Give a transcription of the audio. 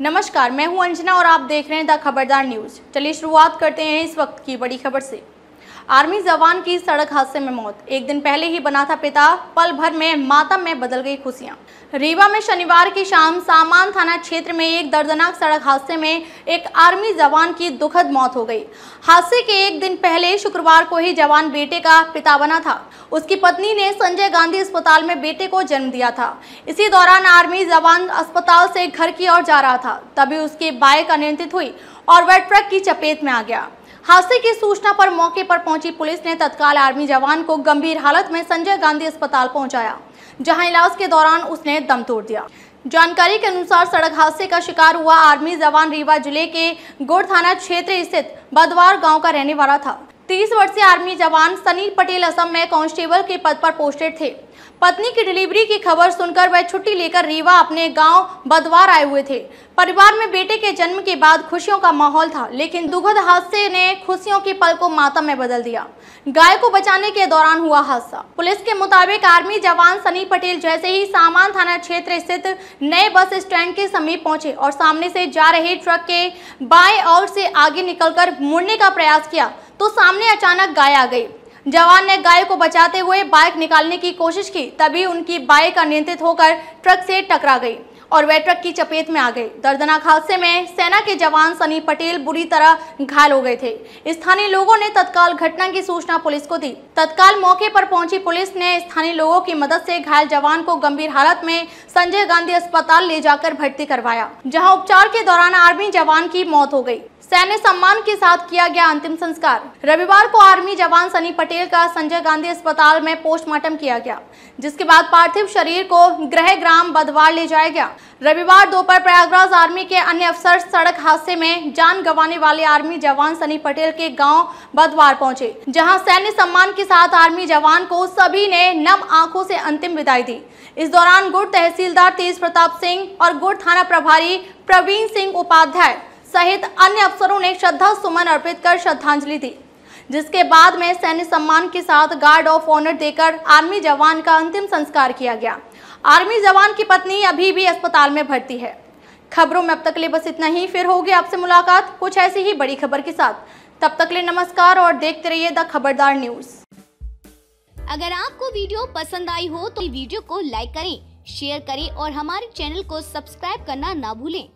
नमस्कार मैं हूं अंजना और आप देख रहे हैं द खबरदार न्यूज चलिए शुरुआत करते हैं इस वक्त की बड़ी खबर से आर्मी जवान की सड़क हादसे में मौत एक दिन पहले ही बना था पिता पल भर में मातम में बदल गई खुशियां रीवा में शनिवार की शाम सामान थाना क्षेत्र में एक दर्दनाक सड़क हादसे में एक आर्मी जवान की दुखद मौत हो गई हादसे के एक दिन पहले शुक्रवार को ही जवान बेटे का पिता बना था उसकी पत्नी ने संजय गांधी अस्पताल में बेटे को जन्म दिया था इसी दौरान आर्मी जवान अस्पताल से घर की ओर जा रहा था तभी उसकी बाइक अनियंत्रित हुई और वह ट्रक की चपेट में आ गया हादसे की सूचना पर मौके पर पहुंची पुलिस ने तत्काल आर्मी जवान को गंभीर हालत में संजय गांधी अस्पताल पहुंचाया जहां इलाज के दौरान उसने दम तोड़ दिया जानकारी के अनुसार सड़क हादसे का शिकार हुआ आर्मी जवान रीवा जिले के गुड़ थाना क्षेत्र स्थित बदवार गांव का रहने वाला था तीस वर्षीय आर्मी जवान सनी पटेल असम में कांस्टेबल के पद पर पोस्टेड थे पत्नी की डिलीवरी की खबर सुनकर वह छुट्टी लेकर रीवा अपने गांव बदवार आए हुए थे परिवार में बेटे के जन्म के बाद खुशियों का माहौल था लेकिन दुखद हादसे ने खुशियों के पल को मातम में बदल दिया गाय को बचाने के दौरान हुआ हादसा पुलिस के मुताबिक आर्मी जवान सनी पटेल जैसे ही सामान थाना क्षेत्र स्थित नए बस स्टैंड के समीप पहुंचे और सामने से जा रहे ट्रक के बाएं और से आगे निकलकर मुड़ने का प्रयास किया तो सामने अचानक गाय आ गई जवान ने गाय को बचाते हुए बाइक निकालने की कोशिश की तभी उनकी बाइक अनियंत्रित होकर ट्रक से टकरा गई और वह ट्रक की चपेट में आ गए दर्दनाक हादसे में सेना के जवान सनी पटेल बुरी तरह घायल हो गए थे स्थानीय लोगों ने तत्काल घटना की सूचना पुलिस को दी तत्काल मौके पर पहुंची पुलिस ने स्थानीय लोगों की मदद से घायल जवान को गंभीर हालत में संजय गांधी अस्पताल ले जाकर भर्ती करवाया जहां उपचार के दौरान आर्मी जवान की मौत हो गयी सैन्य सम्मान के साथ किया गया अंतिम संस्कार रविवार को आर्मी जवान सनी पटेल का संजय गांधी अस्पताल में पोस्टमार्टम किया गया जिसके बाद पार्थिव शरीर को गृह ग्राम बदवार ले जाया गया रविवार दोपहर प्रयागराज आर्मी के अन्य अफसर सड़क हादसे में जान गंवाने वाले आर्मी जवान सनी पटेल के गांव बदवार पहुंचे जहां सैन्य सम्मान के साथ आर्मी जवान को सभी ने नम आंखों से अंतिम विदाई दी इस दौरान गुड़ तहसीलदार तेज प्रताप सिंह और गुड़ थाना प्रभारी प्रवीण सिंह उपाध्याय सहित अन्य अफसरों ने श्रद्धा सुमन अर्पित कर श्रद्धांजलि दी जिसके बाद में सैन्य सम्मान के साथ गार्ड ऑफ ऑनर देकर आर्मी जवान का अंतिम संस्कार किया गया आर्मी जवान की पत्नी अभी भी अस्पताल में भर्ती है खबरों में अब तक लिए बस इतना ही फिर होगी आपसे मुलाकात कुछ ऐसी ही बड़ी खबर के साथ तब तक लिए नमस्कार और देखते रहिए द खबरदार न्यूज अगर आपको वीडियो पसंद आई हो तो वीडियो को लाइक करें शेयर करें और हमारे चैनल को सब्सक्राइब करना ना भूलें